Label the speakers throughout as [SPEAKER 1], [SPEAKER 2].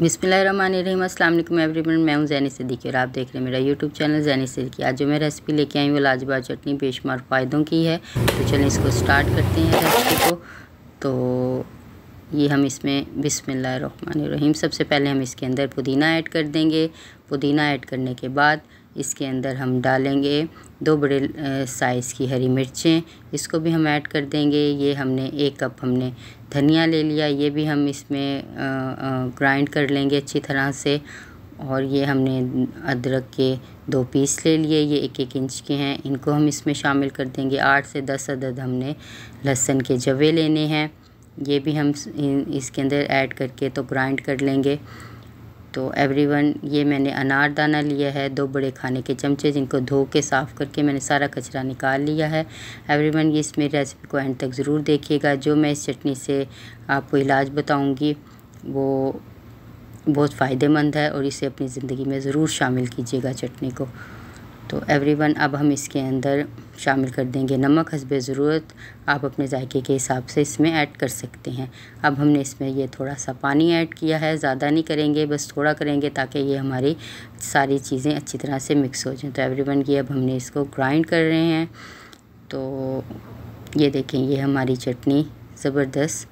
[SPEAKER 1] बिसमीम अल्लाम एवरीवन मैं हूं जैनी सिद्दीकी और आप देख रहे हैं मेरा यूट्यूब चैनल जैनी सिद्दीकी आज जो मैं रेसिपी लेके आई वो लाजवाब चटनी बेशुमार फ़ायदों की है तो चलें इसको स्टार्ट करते हैं रेसिपी को तो ये हम इसमें बिसमीम सबसे पहले हम इसके अंदर पुदीना ऐड कर देंगे पुदीना ऐड करने के बाद इसके अंदर हम डालेंगे दो बड़े साइज़ की हरी मिर्चें इसको भी हम ऐड कर देंगे ये हमने एक कप हमने धनिया ले लिया ये भी हम इसमें ग्राइंड कर लेंगे अच्छी तरह से और ये हमने अदरक के दो पीस ले लिए ये एक एक इंच के हैं इनको हम इसमें शामिल कर देंगे आठ से दस अदद हमने लहसुन के जवे लेने हैं ये भी हम इसके अंदर ऐड करके तो ग्राइंड कर लेंगे तो एवरीवन ये मैंने अनारदाना लिया है दो बड़े खाने के चमचे जिनको धो के साफ़ करके मैंने सारा कचरा निकाल लिया है एवरीवन ये इस मेरी रेसिपी को एंड तक ज़रूर देखिएगा जो मैं इस चटनी से आपको इलाज बताऊँगी वो बहुत फ़ायदेमंद है और इसे अपनी ज़िंदगी में ज़रूर शामिल कीजिएगा चटनी को तो एवरीवन अब हम इसके अंदर शामिल कर देंगे नमक हसब ज़रूरत आप अपने जायके के हिसाब से इसमें ऐड कर सकते हैं अब हमने इसमें ये थोड़ा सा पानी ऐड किया है ज़्यादा नहीं करेंगे बस थोड़ा करेंगे ताकि ये हमारी सारी चीज़ें अच्छी तरह से मिक्स हो जाएँ तो एवरीवन की अब हमने इसको ग्राइंड कर रहे हैं तो ये देखें ये हमारी चटनी ज़बरदस्त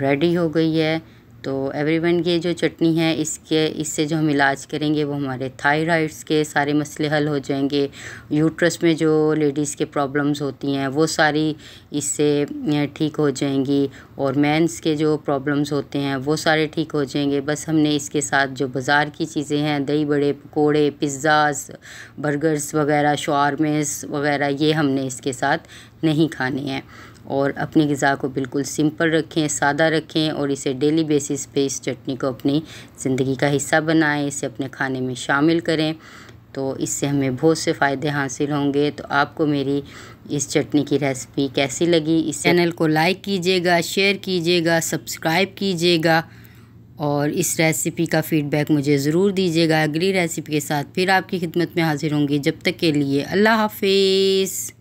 [SPEAKER 1] रेडी हो गई है तो एवरीवन ये जो चटनी है इसके इससे जो हम इलाज करेंगे वो हमारे थायराइड्स के सारे मसले हल हो जाएंगे यूट्रस में जो लेडीज़ के प्रॉब्लम्स होती हैं वो सारी इससे ठीक हो जाएंगी और मेंस के जो प्रॉब्लम्स होते हैं वो सारे ठीक हो जाएंगे बस हमने इसके साथ जो बाज़ार की चीज़ें हैं दही बड़े पकोड़े पिज्ज़ाज बर्गर्स वगैरह शॉर्मेस वगैरह ये हमने इसके साथ नहीं खाने हैं और अपनी गज़ा को बिल्कुल सिंपल रखें सादा रखें और इसे डेली बेसिस पे इस चटनी को अपनी ज़िंदगी का हिस्सा बनाएं इसे अपने खाने में शामिल करें तो इससे हमें बहुत से फ़ायदे हासिल होंगे तो आपको मेरी इस चटनी की रेसिपी कैसी लगी इस चैनल को लाइक कीजिएगा शेयर कीजिएगा सब्सक्राइब कीजिएगा और इस रेसिपी का फ़ीडबैक मुझे ज़रूर दीजिएगा अगली रेसिपी के साथ फिर आपकी खिदमत में हाज़िर होंगी जब तक के लिए अल्लाह हाफिज़